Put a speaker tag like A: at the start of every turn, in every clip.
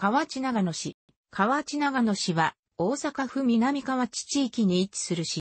A: 河内長野市。河内長野市は、大阪府南河内地域に位置する市。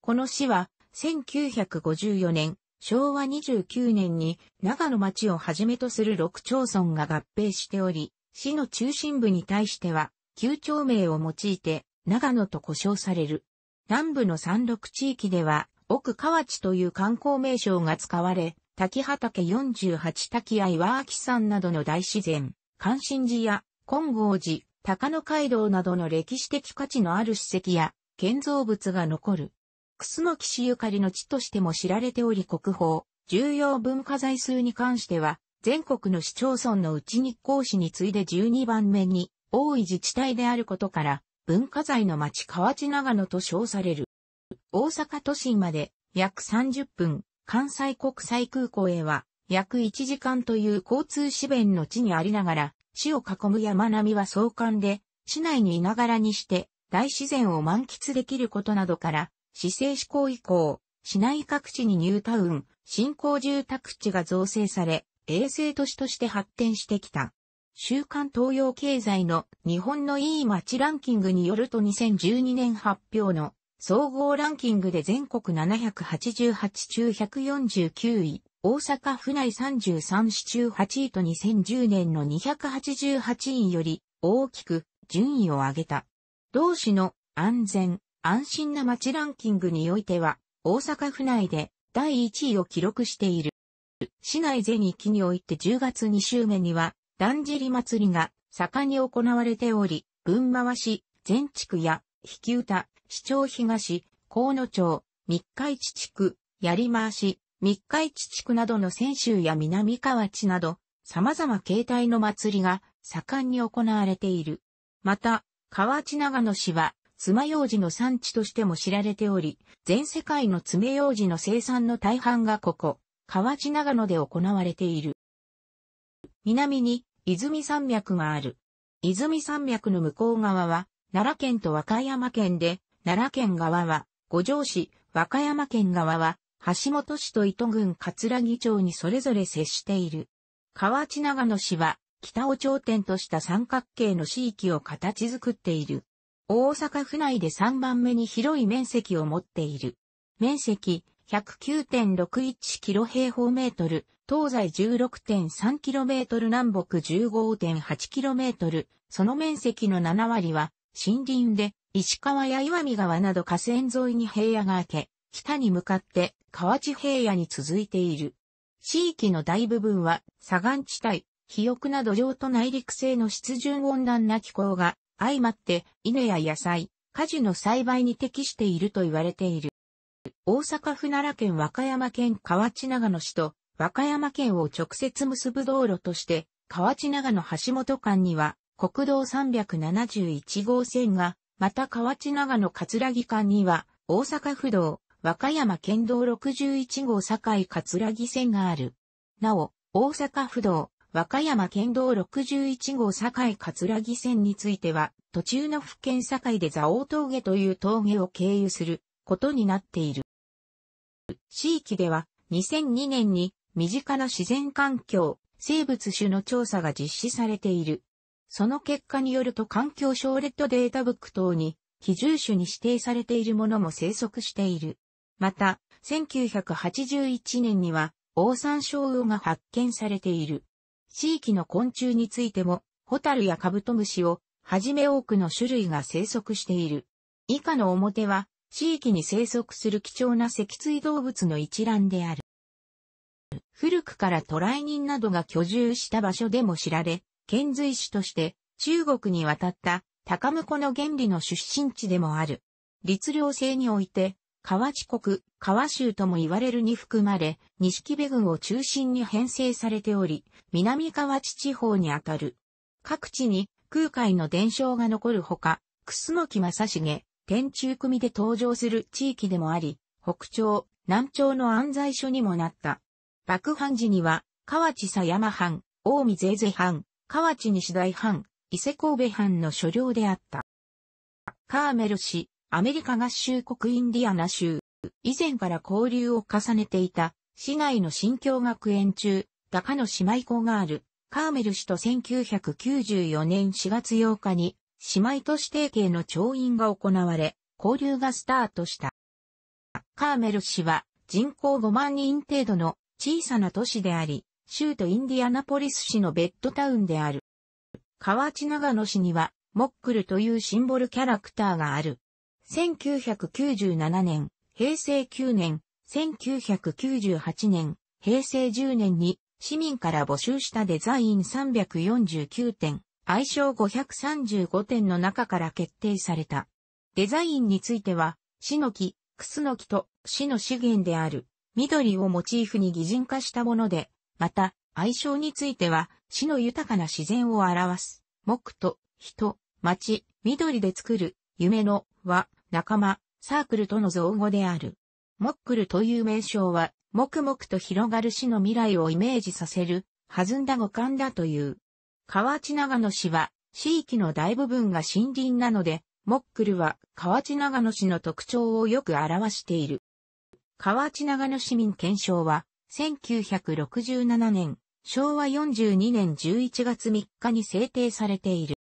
A: この市は、1954年、昭和29年に長野町をはじめとする6町村が合併しており、市の中心部に対しては、旧町名を用いて、長野と呼称される。南部の山麓地域では、奥河内という観光名称が使われ、滝畑48滝合は秋山などの大自然、関心寺や金剛寺、高野街道などの歴史的価値のある史跡や建造物が残る。楠木氏ゆかりの地としても知られており国宝、重要文化財数に関しては、全国の市町村のうち日光市に次いで12番目に多い自治体であることから、文化財の町河内長野と称される。大阪都心まで約30分、関西国際空港へは約1時間という交通支弁の地にありながら、市を囲む山並みは壮観で、市内にいながらにして大自然を満喫できることなどから、市政施行以降、市内各地にニュータウン、新興住宅地が造成され、衛星都市として発展してきた。週刊東洋経済の日本のいい街ランキングによると2012年発表の総合ランキングで全国788中149位、大阪府内33市中8位と2010年の288位より大きく順位を上げた。同市の安全、安心な街ランキングにおいては、大阪府内で第1位を記録している。市内全域において10月2週目には、だんじり祭りが盛んに行われており、群回し、全地区や、引歌、市町東、河野町、三日市地区、やり回し、三日市地区などの泉州や南河内など、様々形態の祭りが盛んに行われている。また、河内長野市は、爪楊枝の産地としても知られており、全世界の爪楊枝の生産の大半がここ、河内長野で行われている。南に、泉山脈がある。泉山脈の向こう側は、奈良県と和歌山県で、奈良県側は、五条市、和歌山県側は、橋本市と糸郡葛城町にそれぞれ接している。河内長野市は、北を頂点とした三角形の地域を形作っている。大阪府内で3番目に広い面積を持っている。面積 109.61km 平方メートル、東西 16.3km 南北 15.8km、その面積の7割は森林で石川や岩見川など河川沿いに平野が明け、北に向かって河内平野に続いている。地域の大部分は砂岩地帯、肥沃な土壌と内陸性の湿潤温暖な気候が相まって稲や野菜、果樹の栽培に適していると言われている。大阪府奈良県和歌山県河内長野市と和歌山県を直接結ぶ道路として河内長野橋本間には国道371号線が、また河内長野葛城間には大阪府道和歌山県道61号堺葛城線がある。なお、大阪府道、和歌山県道61号堺葛城線については、途中の府県境で蔵王峠という峠を経由することになっている。地域では、2002年に身近な自然環境、生物種の調査が実施されている。その結果によると環境省レッドデータブック等に、非住種に指定されているものも生息している。また、1981年には、オオサンショウウオが発見されている。地域の昆虫についても、ホタルやカブトムシを、はじめ多くの種類が生息している。以下の表は、地域に生息する貴重な脊椎動物の一覧である。古くから渡来人などが居住した場所でも知られ、遣隋使として中国に渡った高婿の原理の出身地でもある。律令制において河内国、河州とも言われるに含まれ、錦部軍を中心に編成されており、南河内地方にあたる。各地に空海の伝承が残るほか、楠木正重、天中組で登場する地域でもあり、北朝、南朝の安在所にもなった。幕藩時には、河内佐山藩、大見税税藩、河内西大藩、伊勢神戸藩の所領であった。カーメル氏、アメリカ合衆国インディアナ州、以前から交流を重ねていた、市内の新京学園中、高野姉妹校がある、カーメル氏と1994年4月8日に、姉妹都市提携の調印が行われ、交流がスタートした。カーメル氏は人口5万人程度の小さな都市であり、州都インディアナポリス市のベッドタウンである。河内長野市には、モックルというシンボルキャラクターがある。1997年、平成9年、1998年、平成10年に市民から募集したデザイン349点、愛称535点の中から決定された。デザインについては、死の木、クスの木と死の資源である緑をモチーフに擬人化したもので、また、愛称については、死の豊かな自然を表す、木と、人、町、緑で作る、夢の、和、仲間、サークルとの造語である。モックルという名称は、黙々と広がる市の未来をイメージさせる、弾んだ五感だという。河内長野市は、地域の大部分が森林なので、モックルは河内長野市の特徴をよく表している。河内長野市民憲章は、1967年、昭和42年11月3日に制定されている。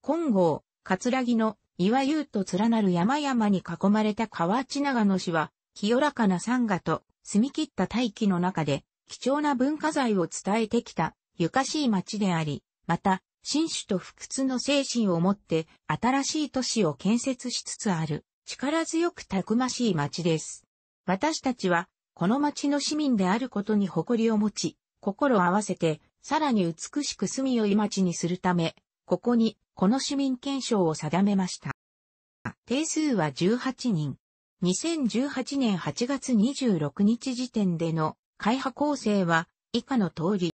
A: 金剛、の岩湯と連なる山々に囲まれた河内長野市は、清らかな山河と澄み切った大気の中で、貴重な文化財を伝えてきた、ゆかしい町であり、また、新種と不屈の精神を持って、新しい都市を建設しつつある、力強くたくましい町です。私たちは、この町の市民であることに誇りを持ち、心を合わせて、さらに美しく住みよい町にするため、ここに、この市民憲章を定めました。定数は18人。2018年8月26日時点での会派構成は以下の通り。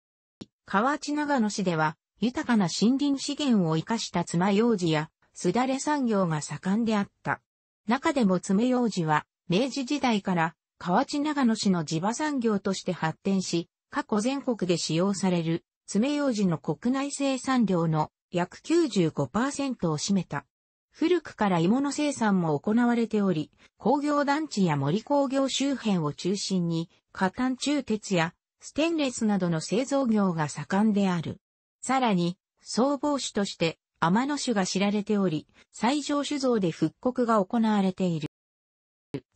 A: 河内長野市では豊かな森林資源を生かした爪楊枝やすだれ産業が盛んであった。中でも爪楊枝は明治時代から河内長野市の地場産業として発展し、過去全国で使用される爪楊枝の国内生産量の約95%を占めた。古くから芋の生産も行われており、工業団地や森工業周辺を中心に、加炭中鉄やステンレスなどの製造業が盛んである。さらに、総合酒として天野種が知られており、最上酒造で復刻が行われている。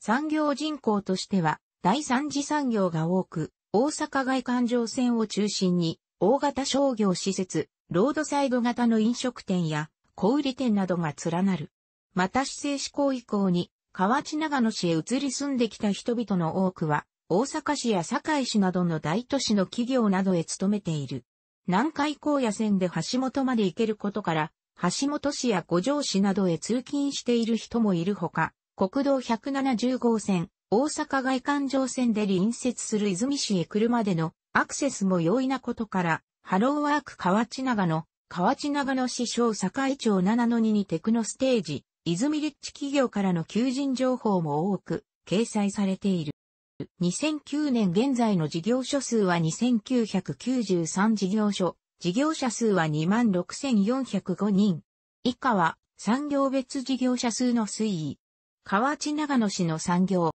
A: 産業人口としては、第三次産業が多く、大阪外環状線を中心に、大型商業施設、ロードサイド型の飲食店や小売店などが連なる。また市政志向以降に、河内長野市へ移り住んできた人々の多くは、大阪市や堺市などの大都市の企業などへ勤めている。南海高野線で橋本まで行けることから、橋本市や五条市などへ通勤している人もいるほか、国道170号線、大阪外環状線で隣接する泉市へ車でのアクセスも容易なことから、ハローワーク河内長野、河内長野市小堺町7の2にテクノステージ、泉立地企業からの求人情報も多く掲載されている。2009年現在の事業所数は2993事業所、事業者数は26,405人。以下は産業別事業者数の推移。河内長野市の産業。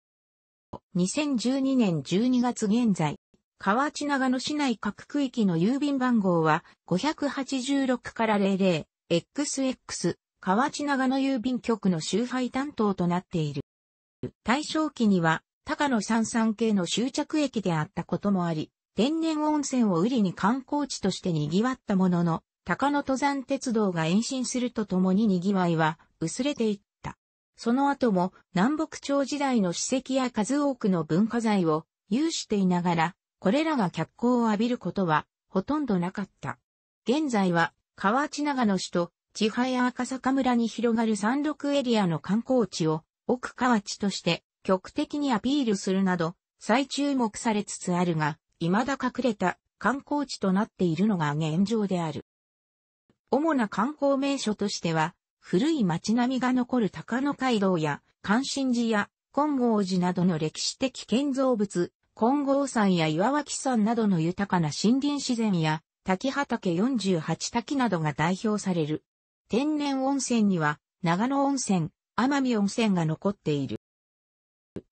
A: 2012年12月現在、河内長野市内各区域の郵便番号は586から00、XX、河内長野郵便局の集配担当となっている。大正期には、高野三山系の終着駅であったこともあり、天然温泉を売りに観光地として賑わったものの、高野登山鉄道が延伸するとともに賑わいは薄れていった。その後も南北朝時代の史跡や数多くの文化財を有していながら、これらが脚光を浴びることはほとんどなかった。現在は河内長野市と千早赤坂村に広がる山麓エリアの観光地を奥河内として局的にアピールするなど再注目されつつあるが、未だ隠れた観光地となっているのが現状である。主な観光名所としては、古い街並みが残る高野街道や、関心寺や、金剛寺などの歴史的建造物、金剛山や岩脇山などの豊かな森林自然や、滝畑48滝などが代表される。天然温泉には、長野温泉、奄美温泉が残っている。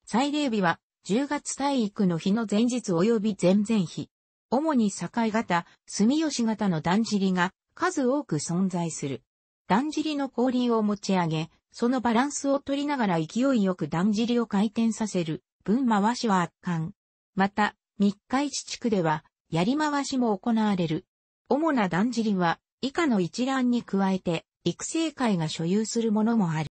A: 祭礼日は、10月体育の日の前日及び前々日。主に境型、住吉型のだんじりが数多く存在する。だんじりの後輪を持ち上げ、そのバランスを取りながら勢いよくだんじりを回転させる、分回しは圧巻。また、三日市地区では、やり回しも行われる。主なだんじりは、以下の一覧に加えて、育成会が所有するものもある。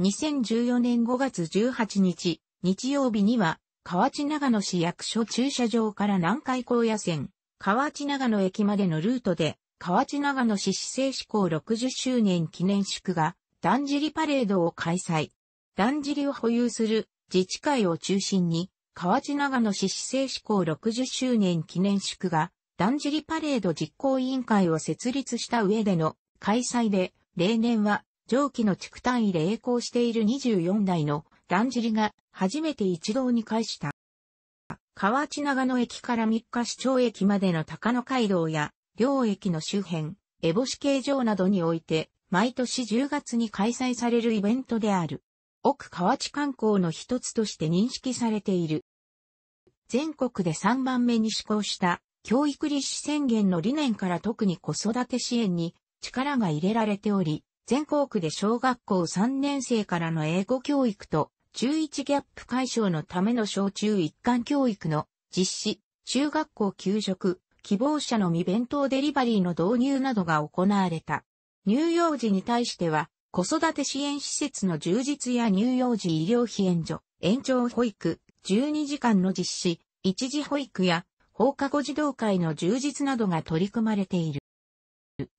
A: 2014年5月18日、日曜日には、河内長野市役所駐車場から南海高野線、河内長野駅までのルートで、河内長野市市政施行60周年記念祝が、だんじりパレードを開催。だんじりを保有する自治会を中心に、河内長野市市政施行60周年記念祝賀、だんじりパレード実行委員会を設立した上での開催で、例年は上記の地区単位で栄光している24台のだんじりが初めて一堂に会した。河内長野駅から三日市町駅までの高野街道や、両駅の周辺、烏干し形状などにおいて、毎年10月に開催されるイベントである。奥河内観光の一つとして認識されている。全国で3番目に施行した教育立志宣言の理念から特に子育て支援に力が入れられており、全国で小学校3年生からの英語教育と中1ギャップ解消のための小中一貫教育の実施、中学校給食、希望者の未弁当デリバリーの導入などが行われた。乳幼児に対しては子育て支援施設の充実や乳幼児医療費援助、延長保育、12時間の実施、一時保育や放課後児童会の充実などが取り組まれている。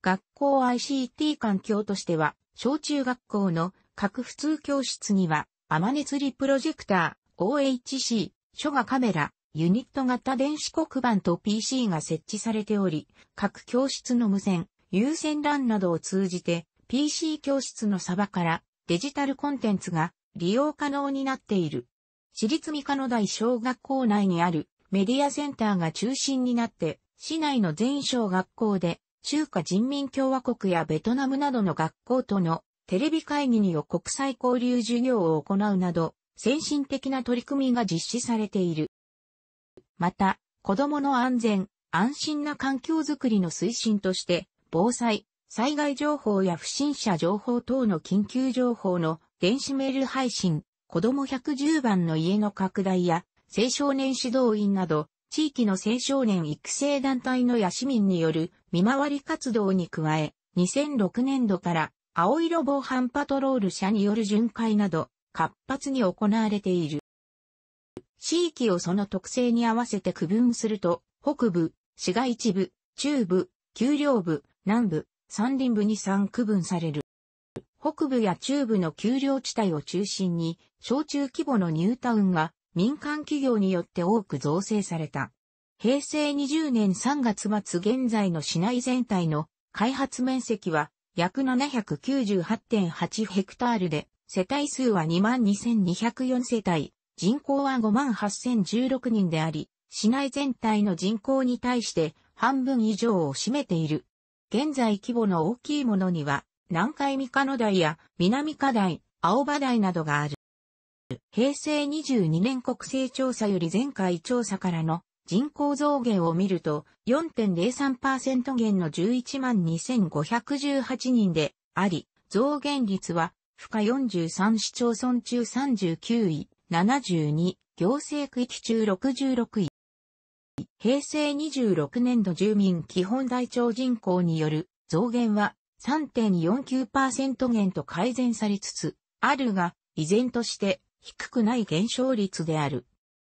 A: 学校 ICT 環境としては、小中学校の各普通教室には、アマネツリプロジェクター、OHC、書画カメラ、ユニット型電子黒板と PC が設置されており、各教室の無線、有線 LAN などを通じて、PC 教室のサバからデジタルコンテンツが利用可能になっている。私立三の大小学校内にあるメディアセンターが中心になって、市内の全小学校で中華人民共和国やベトナムなどの学校とのテレビ会議によ国際交流授業を行うなど、先進的な取り組みが実施されている。また、子供の安全、安心な環境づくりの推進として、防災、災害情報や不審者情報等の緊急情報の電子メール配信、子供110番の家の拡大や青少年指導員など、地域の青少年育成団体のや市民による見回り活動に加え、2006年度から青色防犯パトロール車による巡回など、活発に行われている。地域をその特性に合わせて区分すると、北部、市街地部、中部、丘陵部、南部、山林部に三区分される。北部や中部の丘陵地帯を中心に、小中規模のニュータウンが民間企業によって多く造成された。平成20年3月末現在の市内全体の開発面積は約798.8ヘクタールで、世帯数は22,204世帯、人口は58,016人であり、市内全体の人口に対して半分以上を占めている。現在規模の大きいものには、南海三河台や南河台、青葉台などがある。平成22年国勢調査より前回調査からの人口増減を見ると4.03%減の11万2518人であり、増減率は負荷43市町村中39位、72行政区域中66位。平成26年度住民基本台帳人口による増減は3.49%減と改善されつつあるが、依然として低くない減少率である。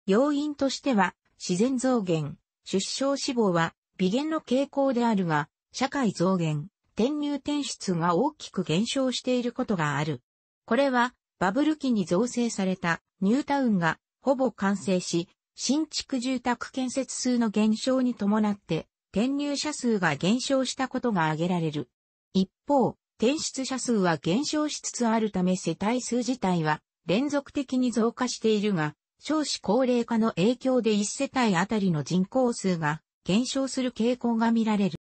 A: 要因としては自然増減、出生死亡は微減の傾向であるが、社会増減、転入転出が大きく減少していることがある。これはバブル期に造成されたニュータウンがほぼ完成し、新築住宅建設数の減少に伴って、転入者数が減少したことが挙げられる。一方、転出者数は減少しつつあるため世帯数自体は連続的に増加しているが、少子高齢化の影響で1世帯あたりの人口数が減少する傾向が見られる。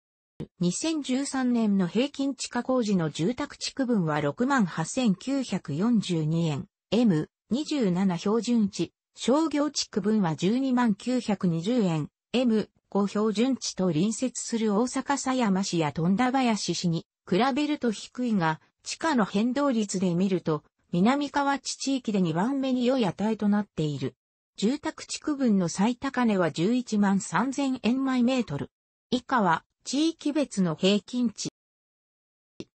A: 2013年の平均地下工事の住宅地区分は68,942円、M27 標準値、商業地区分は12万920円、M、5標準地と隣接する大阪狭山市や富田林市に比べると低いが、地価の変動率で見ると、南河内地域で2番目に良い値となっている。住宅地区分の最高値は11万3000円毎メートル。以下は地域別の平均値。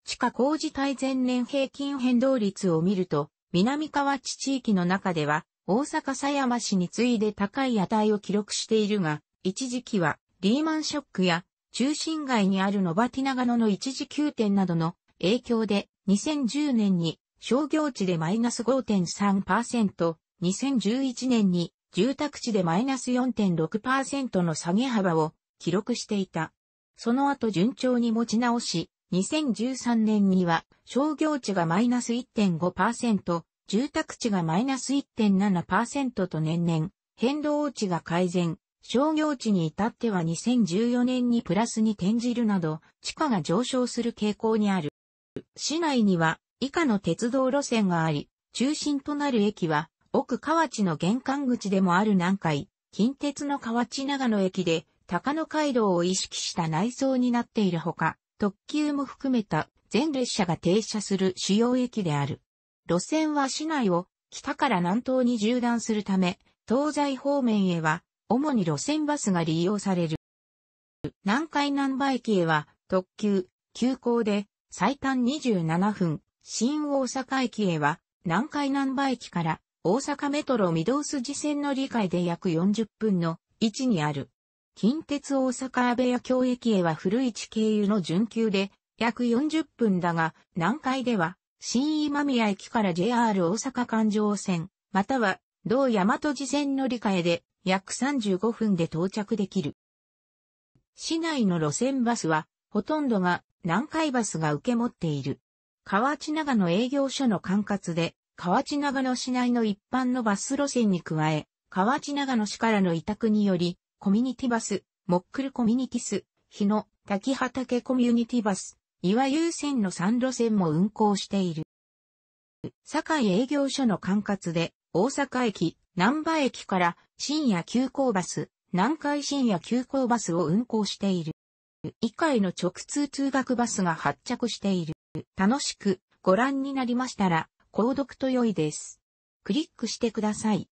A: 地下工事対前年平均変動率を見ると、南河内地域の中では大阪狭山市に次いで高い値を記録しているが、一時期はリーマンショックや中心街にあるノバティ長野の一時休店などの影響で2010年に商業地でマイナス5.3%、2011年に住宅地でマイナス4.6%の下げ幅を記録していた。その後順調に持ち直し、2013年には商業地がマイナス1.5%、住宅地がマイナス1.7%と年々、変動値が改善、商業地に至っては2014年にプラスに転じるなど、地価が上昇する傾向にある。市内には以下の鉄道路線があり、中心となる駅は、奥河内の玄関口でもある南海、近鉄の河内長野駅で、高野街道を意識した内装になっているほか、特急も含めた全列車が停車する主要駅である。路線は市内を北から南東に縦断するため、東西方面へは主に路線バスが利用される。南海南馬駅へは特急、急行で最短27分、新大阪駅へは南海南馬駅から大阪メトロ御堂筋線の理解で約40分の位置にある。近鉄大阪安部屋京駅へは古市経由の準急で約40分だが、南海では新今宮駅から JR 大阪環状線、または、同大和寺線乗り換えで、約35分で到着できる。市内の路線バスは、ほとんどが南海バスが受け持っている。河内長野営業所の管轄で、河内長野市内の一般のバス路線に加え、河内長野市からの委託により、コミュニティバス、モックルコミュニティス、日野、滝畑コミュニティバス、岩る線の3路線も運行している。堺営業所の管轄で、大阪駅、南波駅から深夜急行バス、南海深夜急行バスを運行している。以下の直通通学バスが発着している。楽しくご覧になりましたら、購読と良いです。クリックしてください。